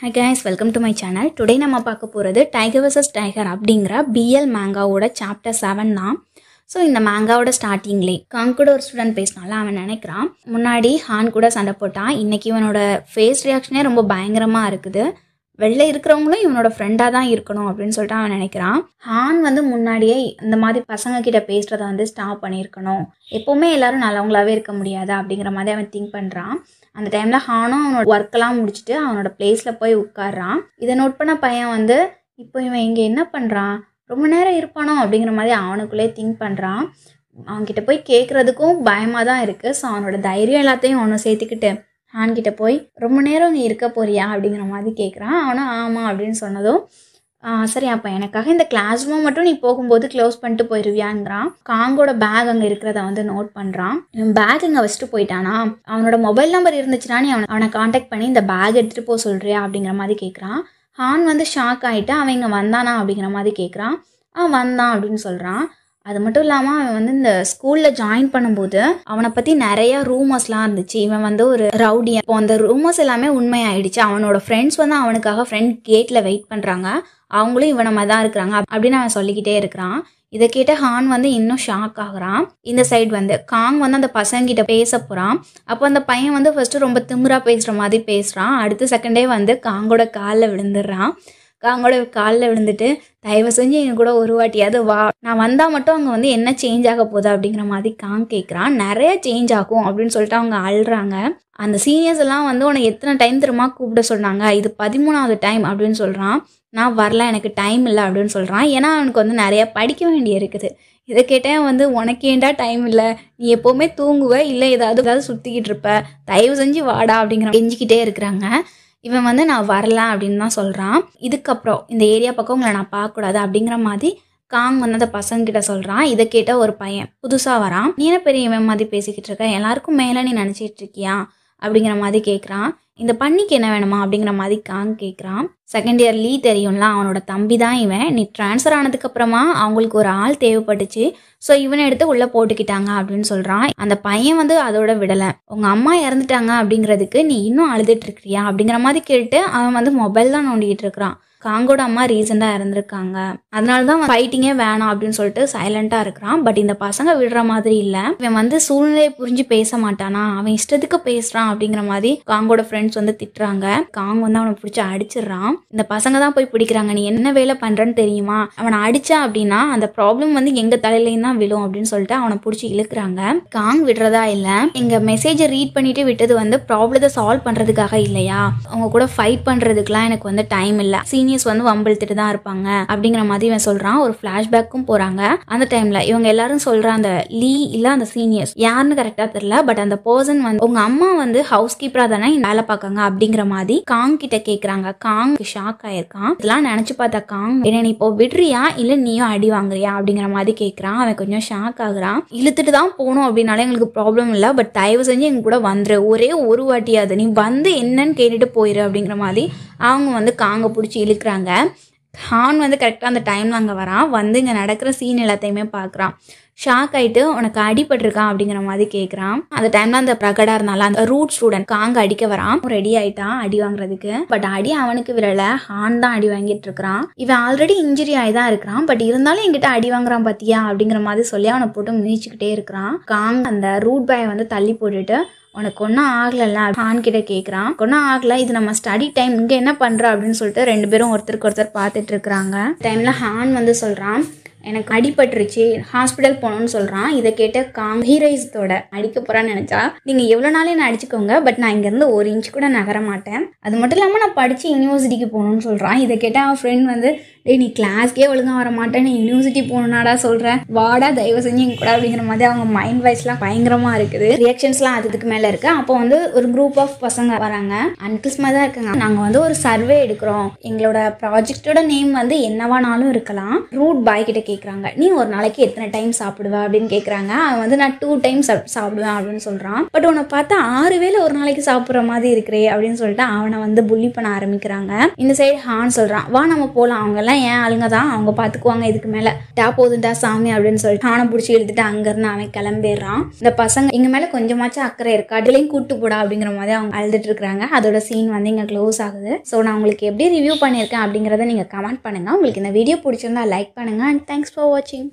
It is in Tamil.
high guys welcome to my channel today நம்ம பார்க்க போகிறது டைகர் வர்சஸ் டைகர் அப்படிங்கிற பிஎல் மேங்காவோட சாப்டர் செவன் தான் ஸோ இந்த மேங்காவோட ஸ்டார்டிங்லே காங் கூட ஒரு ஸ்டூடெண்ட் பேசினால அவன் நினைக்கிறான் முன்னாடி ஹான் கூட சண்டை போட்டான் இன்றைக்கி இவனோட ஃபேஸ் ரியாக்ஷனே ரொம்ப பயங்கரமாக இருக்குது வெளில இருக்கிறவங்களும் இவனோட ஃப்ரெண்டாக தான் இருக்கணும் அப்படின்னு சொல்லிட்டு அவன் நினைக்கிறான் ஹான் வந்து முன்னாடியே இந்த மாதிரி பசங்க கிட்ட பேசுகிறத வந்து ஸ்டாப் பண்ணியிருக்கணும் எப்போவுமே எல்லாரும் நல்லவங்களாவே இருக்க முடியாது அப்படிங்கிற மாதிரி அவன் திங்க் பண்ணுறான் அந்த டைமில் ஹானும் அவனோட ஒர்க்கெல்லாம் முடிச்சுட்டு அவனோட பிளேஸில் போய் உட்காடுறான் இதை நோட் பண்ண பையன் வந்து இப்போ இவன் இங்கே என்ன பண்ணுறான் ரொம்ப நேரம் இருப்பானோ அப்படிங்கிற மாதிரி அவனுக்குள்ளே திங்க் பண்ணுறான் அவன்கிட்ட போய் கேட்குறதுக்கும் பயமாக தான் இருக்குது ஸோ அவனோட தைரியம் எல்லாத்தையும் அவனை சேர்த்துக்கிட்டு ஹான்கிட்ட போய் ரொம்ப நேரம் இங்கே இருக்க போறியா அப்படிங்கிற மாதிரி கேட்குறான் அவனும் ஆமாம் அப்படின்னு சொன்னதும் ஆ சரி அப்போ எனக்காக இந்த கிளாஸ் ரூமை மட்டும் நீ போகும்போது க்ளோஸ் பண்ணிட்டு போயிருவியாங்கிறான் காங்கோட பேக் அங்கே இருக்கிறத வந்து நோட் பண்ணுறான் பேக் இங்கே வச்சுட்டு போயிட்டானா அவனோட மொபைல் நம்பர் இருந்துச்சுன்னா நீ அவனை அவனை காண்டாக்ட் பண்ணி இந்த பேக் எடுத்துகிட்டு போக சொல்கிறியா அப்படிங்கிற மாதிரி கேட்குறான் ஹான் வந்து ஷாக் ஆகிட்டு அவன் இங்கே வந்தானா அப்படிங்கிற மாதிரி கேட்குறான் ஆ வந்தான் அப்படின்னு சொல்கிறான் அது மட்டும் இல்லாமல் அவன் வந்து இந்த ஸ்கூலில் ஜாயின் பண்ணும்போது அவனை பற்றி நிறைய ரூமர்ஸ்லாம் இருந்துச்சு இவன் வந்து ஒரு ரவுடி இப்போ அந்த ரூமர்ஸ் எல்லாமே உண்மையாயிடுச்சு அவனோட ஃப்ரெண்ட்ஸ் வந்து அவனுக்காக ஃப்ரெண்ட் கேட்டில் வெயிட் பண்ணுறாங்க அவங்களும் இவன மாதிரி தான் இருக்கிறாங்க அப்படின்னு அவன் சொல்லிக்கிட்டே இருக்கிறான் இதை கேட்ட ஹான் வந்து இன்னும் ஷாக் ஆகுறான் இந்த சைடு வந்து காங் வந்து அந்த பசங்கிட்ட பேச போகிறான் அப்போ அந்த பையன் வந்து ஃபஸ்ட்டு ரொம்ப திமுறா பேசுகிற மாதிரி பேசுகிறான் அடுத்த செகண்டே வந்து காங்கோட காலில் விழுந்துடுறான் அவங்களோட காலில் விழுந்துட்டு தயவு செஞ்சு என் கூட ஒரு வாட்டியாவது வா நான் வந்தால் மட்டும் அவங்க வந்து என்ன சேஞ்ச் ஆக போதா அப்படிங்கிற மாதிரி காங் கேட்குறான் நிறைய சேஞ்ச் ஆகும் அப்படின்னு சொல்லிட்டு அவங்க அழுறாங்க அந்த சீனியர்ஸ் எல்லாம் வந்து உனக்கு எத்தனை டைம் திரும்ப கூப்பிட சொன்னாங்க இது பதிமூணாவது டைம் அப்படின்னு சொல்கிறான் நான் வரல எனக்கு டைம் இல்லை அப்படின்னு சொல்கிறான் ஏன்னா அவனுக்கு வந்து நிறையா படிக்க வேண்டிய இருக்குது இதை கேட்டேன் வந்து உனக்கு ஏண்டா டைம் இல்லை நீ எப்போவுமே தூங்குவ இல்லை ஏதாவது ஏதாவது சுற்றிக்கிட்டு இருப்ப தயவு செஞ்சு வாடா அப்படிங்கிற செஞ்சுக்கிட்டே இருக்கிறாங்க இவன் வந்து நான் வரலாம் அப்படின்னு தான் சொல்கிறான் இதுக்கப்புறம் இந்த ஏரியா பக்கம் உங்களை நான் பார்க்கக்கூடாது அப்படிங்கிற மாதிரி காங் வந்து அந்த பசங்ககிட்ட சொல்கிறான் இதை கேட்ட ஒரு பையன் புதுசாக வரான் நீ என்ன பெரிய இவன் மாதிரி பேசிக்கிட்டு இருக்க எல்லாருக்கும் மேலே நீ நினச்சிட்டு இருக்கியா அப்படிங்கிற மாதிரி கேட்குறான் இந்த பண்ணிக்கு என்ன வேணுமா அப்படிங்கிற மாதிரி காங் கேட்குறான் செகண்ட் இயர் லீ தெரியும்ல அவனோட தம்பி தான் இவன் நீ ட்ரான்ஸ்ஃபர் ஆனதுக்கப்புறமா அவங்களுக்கு ஒரு ஆள் தேவைப்பட்டுச்சு ஸோ இவனை எடுத்து உள்ளே போட்டுக்கிட்டாங்க அப்படின்னு சொல்கிறான் அந்த பையன் வந்து அதோட விடலை உங்கள் அம்மா இறந்துட்டாங்க அப்படிங்கிறதுக்கு நீ இன்னும் அழுதுட்டு இருக்கிறியா அப்படிங்கிற மாதிரி கேட்டு அவன் வந்து மொபைல் தான் நோண்டிக்கிட்டு இருக்கிறான் காங்கோட அம்மா ரீசெண்டாக இறந்துருக்காங்க அதனால தான் ஃபைட்டிங்கே வேணாம் அப்படின்னு சொல்லிட்டு சைலண்டாக இருக்கிறான் பட் இந்த பசங்க விடுற மாதிரி இல்லை இவன் வந்து சூழ்நிலையை புரிஞ்சு பேச மாட்டானா அவன் இஷ்டத்துக்கு பேசுகிறான் அப்படிங்கிற மாதிரி காங்கோட ஃப்ரெண்ட்ஸ் வந்து திட்டுறாங்க காங் வந்து அவனை பிடிச்சி அடிச்சிடுறான் இந்த பசங்க தான் போய் பிடிக்கிறாங்க நீ என்ன வேலை பண்ணுறன்னு தெரியுமா அவனை அடித்தான் அப்படின்னா அந்த ப்ராப்ளம் வந்து எங்கள் தலையிலையும் தான் விழும் அப்படின்னு சொல்லிட்டு அவனை பிடிச்சி இழுக்கிறாங்க காங் விடுறதா இல்லை எங்கள் மெசேஜை ரீட் பண்ணிட்டு விட்டது வந்து ப்ராப்ளத்தை சால்வ் பண்ணுறதுக்காக இல்லையா அவங்க கூட ஃபைட் பண்ணுறதுக்குலாம் எனக்கு வந்து டைம் இல்லை சீனியர் சீனியர்ஸ் வந்து வம்பிழுத்துட்டு தான் இருப்பாங்க அப்படிங்கிற மாதிரி இவன் சொல்றான் ஒரு பிளாஷ்பேக்கும் போறாங்க அந்த டைம்ல இவங்க எல்லாரும் சொல்ற அந்த லீ இல்ல அந்த சீனியர்ஸ் யாருன்னு கரெக்டா தெரியல பட் அந்த பர்சன் வந்து உங்க அம்மா வந்து ஹவுஸ் கீப்பரா தானே வேலை பார்க்காங்க அப்படிங்கிற மாதிரி காங் கிட்ட கேக்குறாங்க காங் ஷாக் ஆயிருக்கான் இதெல்லாம் நினைச்சு பார்த்தா காங் என்ன நீ இப்போ விடுறியா இல்ல நீயும் அடி வாங்குறியா அப்படிங்கிற மாதிரி கேக்குறான் அவன் கொஞ்சம் ஷாக் ஆகுறான் இழுத்துட்டு தான் போகணும் அப்படின்னாலே எங்களுக்கு ப்ராப்ளம் இல்லை பட் தயவு செஞ்சு எங்க கூட வந்துரு ஒரே ஒரு வாட்டியாது நீ வந்து என்னன்னு கேட்டுட்டு போயிரு அப்படிங்கிற மாதிரி அவங்க வந்து காங்கை பிடிச்சி இழுக்கிறாங்க ஹான் வந்து கரெக்டாக அந்த டைமில் அங்கே வரான் வந்து இங்கே நடக்கிற சீன் எல்லாத்தையுமே பார்க்குறான் ஷாக் ஆகிட்டு உனக்கு அடிபட்டிருக்கான் அப்படிங்கிற மாதிரி கேட்குறான் அந்த டைமில் அந்த பிரகடாக இருந்தாலும் அந்த ரூட் ஸ்டூடெண்ட் காங்க அடிக்க வரான் ரெடி ஆகிட்டான் அடி வாங்குறதுக்கு பட் அடி அவனுக்கு விரல ஹான் தான் அடி வாங்கிட்டு இருக்கிறான் இவன் ஆல்ரெடி இன்ஜுரி ஆகி தான் இருக்கிறான் பட் இருந்தாலும் எங்கிட்ட அடி வாங்குறான் பார்த்தியா அப்படிங்கிற மாதிரி சொல்லி அவனை போட்டு முயற்சிக்கிட்டே இருக்கிறான் காங் அந்த ரூட் பாயை வந்து தள்ளி போட்டுட்டு உனக்கு ஒன்றும் ஆகலைல்ல ஹான் கிட்ட கேட்குறான் ஒன்றும் ஆகலை இது நம்ம ஸ்டடி டைம் இங்கே என்ன பண்ணுறோம் அப்படின்னு சொல்லிட்டு ரெண்டு பேரும் ஒருத்தருக்கு ஒருத்தர் பார்த்துட்டு இருக்கிறாங்க டைமில் ஹான் வந்து சொல்கிறான் எனக்கு அடிபட்டுருச்சு ஹாஸ்பிட்டல் போகணும்னு சொல்கிறான் இதை கேட்ட காங் ஹீரோயிஸத்தோட அடிக்க போகிறான்னு நினச்சா நீங்கள் எவ்வளோ நாளே நான் அடிச்சுக்கோங்க பட் நான் இங்கேருந்து ஒரு இன்ச் கூட நகர மாட்டேன் அது மட்டும் இல்லாமல் நான் படித்து யூனிவர்சிட்டிக்கு போகணும்னு சொல்கிறான் இதை கேட்டால் அவன் ஃப்ரெண்ட் வந்து டே நீ கிளாஸ்க்கே ஒழுங்காக வர மாட்டேன் நீ யூனிவர்சிட்டி போகணுன்னாடா சொல்கிறேன் வாடா தயவு செஞ்சு எங்க கூட அப்படிங்கிற மாதிரி அவங்க மைண்ட் வைஸ்லாம் பயங்கரமாக இருக்குது ரியாக்ஷன்ஸ்லாம் அதுக்கு மேலே இருக்குது அப்போ வந்து ஒரு குரூப் ஆஃப் பசங்க வராங்க அன்கிள்ஸ் மாதிரி தான் இருக்காங்க நாங்கள் வந்து ஒரு சர்வே எடுக்கிறோம் எங்களோட ப்ராஜெக்டோட நேம் வந்து என்னவானாலும் இருக்கலாம் ரூட் பாய் கிட்ட கேட்குறாங்க நீ ஒரு நாளைக்கு எத்தனை டைம் சாப்பிடுவ அப்படின்னு கேட்குறாங்க அவன் வந்து நான் டூ டைம் சாப்பிடுவேன் அப்படின்னு சொல்கிறான் பட் உன்னை பார்த்தா ஆறு வேலை ஒரு நாளைக்கு சாப்பிட்ற மாதிரி இருக்கிறே அப்படின்னு சொல்லிட்டு அவனை வந்து புள்ளி பண்ண ஆரம்பிக்கிறாங்க இந்த சைடு ஹான் சொல்கிறான் வா நம்ம போகலாம் அவங்கள அதெல்லாம் ஏன் ஆளுங்க தான் அவங்க பார்த்துக்குவாங்க இதுக்கு மேலே டா போதுண்டா சாமி அப்படின்னு சொல்லிட்டு ஆனை பிடிச்சி இழுத்துட்டு அங்கேருந்து அவன் கிளம்பிடுறான் இந்த பசங்க எங்கள் மேலே கொஞ்சமாச்சும் அக்கறை இருக்கா அதுலேயும் கூட்டு போடா அப்படிங்கிற மாதிரி அவங்க அழுதுட்டு இருக்கிறாங்க அதோட சீன் வந்து இங்கே க்ளோஸ் ஆகுது ஸோ நான் உங்களுக்கு எப்படி ரிவ்யூ பண்ணியிருக்கேன் அப்படிங்கிறத நீங்கள் கமெண்ட் பண்ணுங்கள் உங்களுக்கு இந்த வீடியோ பிடிச்சிருந்தா லைக் பண்ணுங்கள் அண்ட் தேங்க்ஸ் ஃபார் வாட்சிங்